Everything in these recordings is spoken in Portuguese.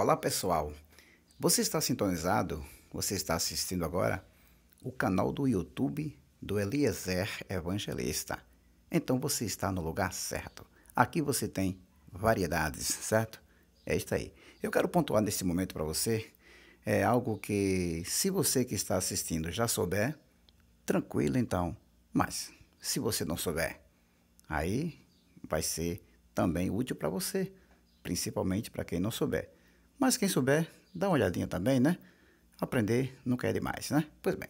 Olá pessoal, você está sintonizado, você está assistindo agora o canal do YouTube do Eliezer Evangelista. Então você está no lugar certo. Aqui você tem variedades, certo? É isso aí. Eu quero pontuar nesse momento para você é algo que, se você que está assistindo já souber, tranquilo então. Mas se você não souber, aí vai ser também útil para você, principalmente para quem não souber. Mas quem souber, dá uma olhadinha também, né? Aprender nunca é demais, né? Pois bem,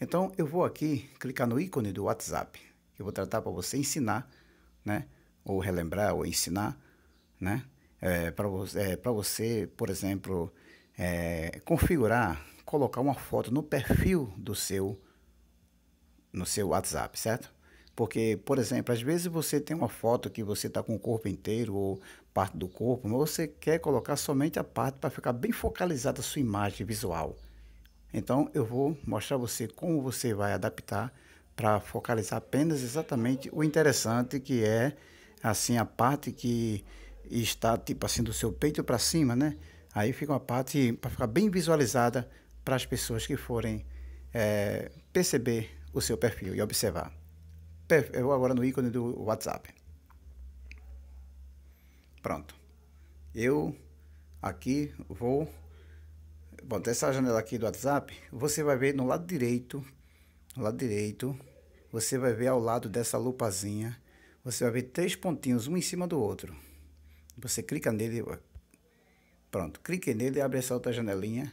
então eu vou aqui clicar no ícone do WhatsApp. Eu vou tratar para você ensinar, né? Ou relembrar, ou ensinar, né? É, para você, é, você, por exemplo, é, configurar, colocar uma foto no perfil do seu, no seu WhatsApp, certo? Porque, por exemplo, às vezes você tem uma foto que você está com o corpo inteiro ou parte do corpo, mas você quer colocar somente a parte para ficar bem focalizada a sua imagem visual. Então, eu vou mostrar você como você vai adaptar para focalizar apenas exatamente o interessante que é assim a parte que está tipo assim do seu peito para cima, né? Aí fica uma parte para ficar bem visualizada para as pessoas que forem é, perceber o seu perfil e observar. Eu vou agora no ícone do WhatsApp. Pronto. Eu aqui vou... Bom, dessa janela aqui do WhatsApp, você vai ver no lado direito, no lado direito, você vai ver ao lado dessa lupazinha, você vai ver três pontinhos, um em cima do outro. Você clica nele, pronto, clique nele e abre essa outra janelinha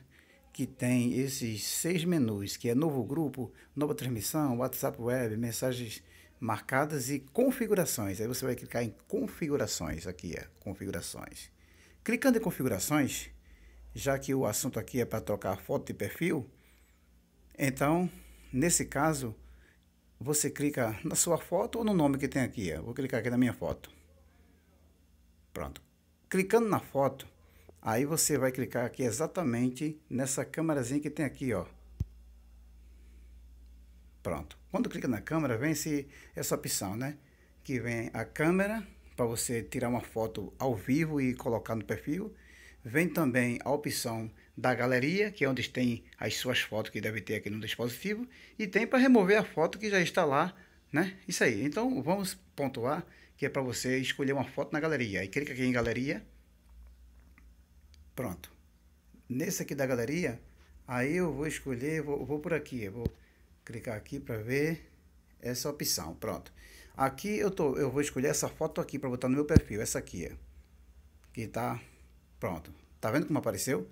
que tem esses seis menus, que é novo grupo, nova transmissão, WhatsApp web, mensagens marcadas e configurações. Aí você vai clicar em configurações, aqui é configurações. Clicando em configurações, já que o assunto aqui é para trocar foto de perfil, então, nesse caso, você clica na sua foto ou no nome que tem aqui. Eu vou clicar aqui na minha foto. Pronto. Clicando na foto, aí você vai clicar aqui exatamente nessa câmerazinha que tem aqui, ó. Pronto. Quando clica na câmera, vem se essa opção, né? Que vem a câmera para você tirar uma foto ao vivo e colocar no perfil. Vem também a opção da galeria, que é onde tem as suas fotos que deve ter aqui no dispositivo, e tem para remover a foto que já está lá, né? Isso aí. Então vamos pontuar que é para você escolher uma foto na galeria. E clica aqui em galeria. Pronto. Nesse aqui da galeria, aí eu vou escolher, vou, vou por aqui, vou clicar aqui para ver essa opção. Pronto. Aqui eu, tô, eu vou escolher essa foto aqui para botar no meu perfil, essa aqui, é. Que tá pronto. Tá vendo como apareceu?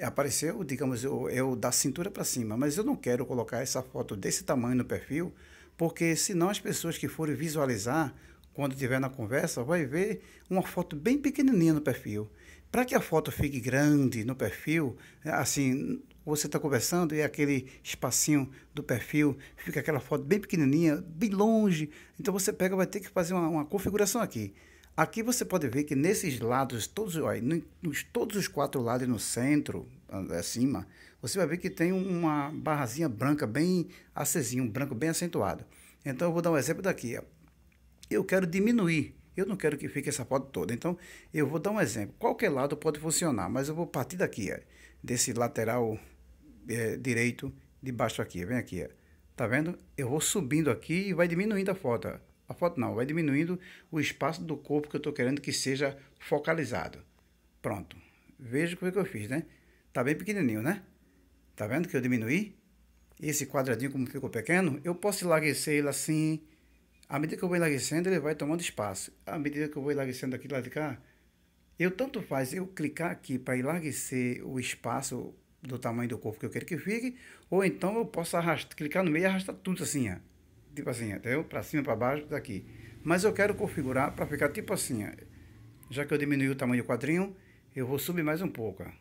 Apareceu, digamos, eu, eu da cintura para cima, mas eu não quero colocar essa foto desse tamanho no perfil, porque senão as pessoas que forem visualizar quando tiver na conversa vai ver uma foto bem pequenininha no perfil. Para que a foto fique grande no perfil, né, assim, você está conversando e aquele espacinho do perfil fica aquela foto bem pequenininha, bem longe. Então você pega, vai ter que fazer uma, uma configuração aqui. Aqui você pode ver que nesses lados, todos, olha, nos todos os quatro lados no centro, acima, é você vai ver que tem uma barrazinha branca bem acesinha, um branco bem acentuado. Então eu vou dar um exemplo daqui. Eu quero diminuir eu não quero que fique essa foto toda. Então, eu vou dar um exemplo. Qualquer lado pode funcionar, mas eu vou partir daqui, ó, é, desse lateral é, direito de baixo aqui. Vem aqui, ó. É. tá vendo? Eu vou subindo aqui e vai diminuindo a foto. Ó. É. A foto não, vai diminuindo o espaço do corpo que eu estou querendo que seja focalizado. Pronto. Veja como é que eu fiz, né? Tá bem pequenininho, né? Tá vendo que eu diminuí? Esse quadradinho como ficou pequeno, eu posso larguecer ele assim, à medida que eu vou enlarguecendo, ele vai tomando espaço. À medida que eu vou enlarguecendo aqui, lá de cá, eu tanto faz eu clicar aqui para enlarguecer o espaço do tamanho do corpo que eu quero que fique, ou então eu posso arrastar, clicar no meio e arrastar tudo assim, ó. Tipo assim, entendeu? Para cima, para baixo, daqui. Tá Mas eu quero configurar para ficar tipo assim, ó. Já que eu diminui o tamanho do quadrinho, eu vou subir mais um pouco, ó.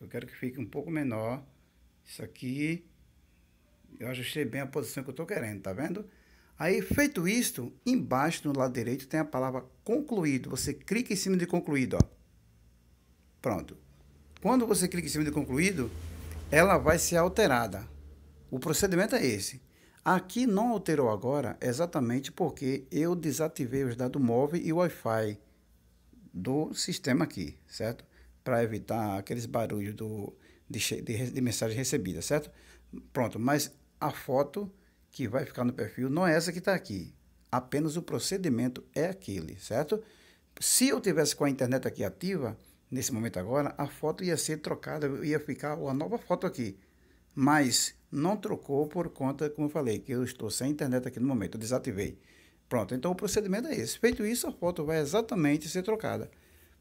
Eu quero que fique um pouco menor. Isso aqui, eu ajustei bem a posição que eu estou querendo, tá vendo? Aí, feito isto, embaixo no lado direito tem a palavra concluído. Você clica em cima de concluído, ó. Pronto. Quando você clica em cima de concluído, ela vai ser alterada. O procedimento é esse. Aqui não alterou agora exatamente porque eu desativei os dados móvel e Wi-Fi do sistema aqui, certo? Para evitar aqueles barulhos do, de, de, de mensagem recebida, certo? Pronto, mas a foto que vai ficar no perfil não é essa que está aqui. Apenas o procedimento é aquele, certo? Se eu tivesse com a internet aqui ativa, nesse momento agora, a foto ia ser trocada, ia ficar uma nova foto aqui. Mas não trocou por conta, como eu falei, que eu estou sem internet aqui no momento, eu desativei. Pronto, então o procedimento é esse. Feito isso, a foto vai exatamente ser trocada.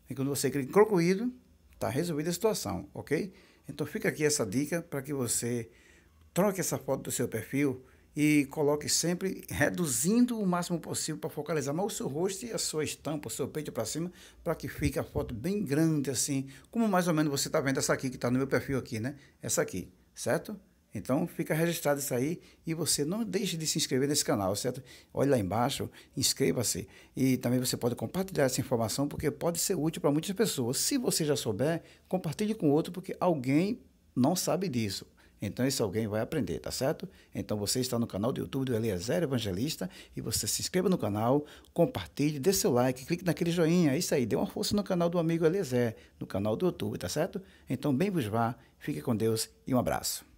E quando você clica em concluído, está resolvida a situação, ok? Então fica aqui essa dica para que você troque essa foto do seu perfil e coloque sempre reduzindo o máximo possível para focalizar mais o seu rosto e a sua estampa, o seu peito para cima, para que fique a foto bem grande assim, como mais ou menos você está vendo essa aqui que está no meu perfil aqui, né? Essa aqui, certo? Então fica registrado isso aí e você não deixe de se inscrever nesse canal, certo? olha lá embaixo, inscreva-se e também você pode compartilhar essa informação porque pode ser útil para muitas pessoas. Se você já souber, compartilhe com outro porque alguém não sabe disso então esse alguém vai aprender, tá certo? Então você está no canal do YouTube do Eliezer Evangelista e você se inscreva no canal, compartilhe, dê seu like, clique naquele joinha, é isso aí, dê uma força no canal do amigo Eliezer, no canal do YouTube, tá certo? Então bem vos vá, fique com Deus e um abraço.